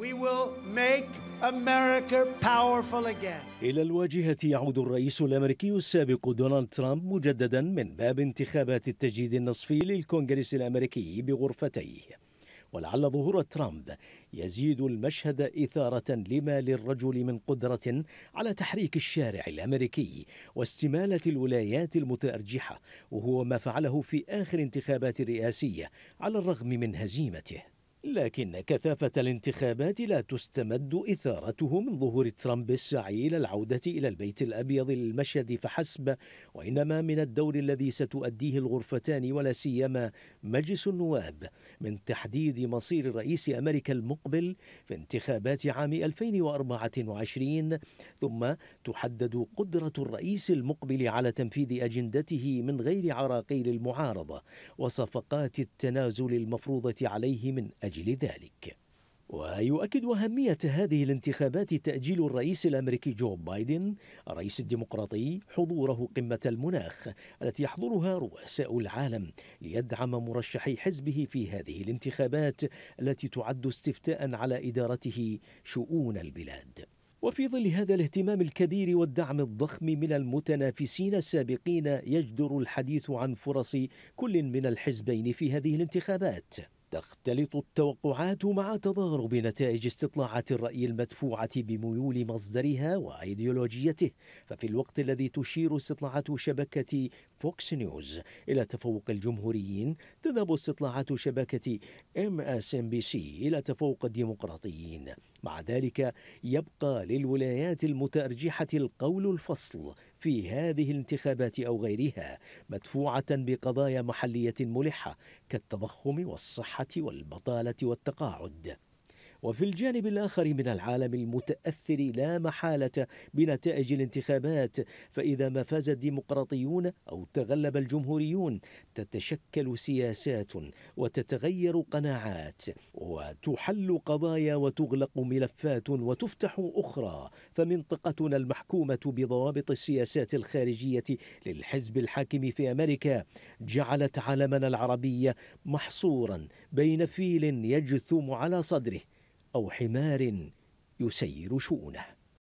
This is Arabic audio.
We will make America powerful again. إلى الواجهة يعود الرئيس الأمريكي السابق دونالد ترامب مجددا من باب انتخابات التجديد النصفي للكونغرس الأمريكي بغرفتيه ولعل ظهور ترامب يزيد المشهد إثارة لما للرجل من قدرة على تحريك الشارع الأمريكي واستمالة الولايات المتأرجحة وهو ما فعله في آخر انتخابات رئاسية على الرغم من هزيمته لكن كثافة الانتخابات لا تستمد إثارته من ظهور ترامب السعي إلى العودة إلى البيت الأبيض للمشهد فحسب وإنما من الدور الذي ستؤديه الغرفتان ولا سيما مجلس النواب من تحديد مصير رئيس أمريكا المقبل في انتخابات عام 2024 ثم تحدد قدرة الرئيس المقبل على تنفيذ أجندته من غير عراقيل المعارضة وصفقات التنازل المفروضة عليه من أجل أجل ذلك ويؤكد أهمية هذه الانتخابات تأجيل الرئيس الأمريكي جو بايدن الرئيس الديمقراطي حضوره قمة المناخ التي يحضرها رؤساء العالم ليدعم مرشحي حزبه في هذه الانتخابات التي تعد استفتاء على إدارته شؤون البلاد وفي ظل هذا الاهتمام الكبير والدعم الضخم من المتنافسين السابقين يجدر الحديث عن فرص كل من الحزبين في هذه الانتخابات تختلط التوقعات مع تضارب نتائج استطلاعات الرأي المدفوعة بميول مصدرها وأيديولوجيته ففي الوقت الذي تشير استطلاعات شبكة فوكس نيوز إلى تفوق الجمهوريين تذهب استطلاعات شبكة ام اس ام بي سي إلى تفوق الديمقراطيين مع ذلك يبقى للولايات المتأرجحة القول الفصل في هذه الانتخابات أو غيرها مدفوعة بقضايا محلية ملحة كالتضخم والصحة والبطالة والتقاعد وفي الجانب الآخر من العالم المتأثر لا محالة بنتائج الانتخابات فإذا ما فاز الديمقراطيون أو تغلب الجمهوريون تتشكل سياسات وتتغير قناعات وتحل قضايا وتغلق ملفات وتفتح أخرى فمنطقتنا المحكومة بضوابط السياسات الخارجية للحزب الحاكم في أمريكا جعلت عالمنا العربي محصورا بين فيل يجثم على صدره أو حمار يسير شؤونه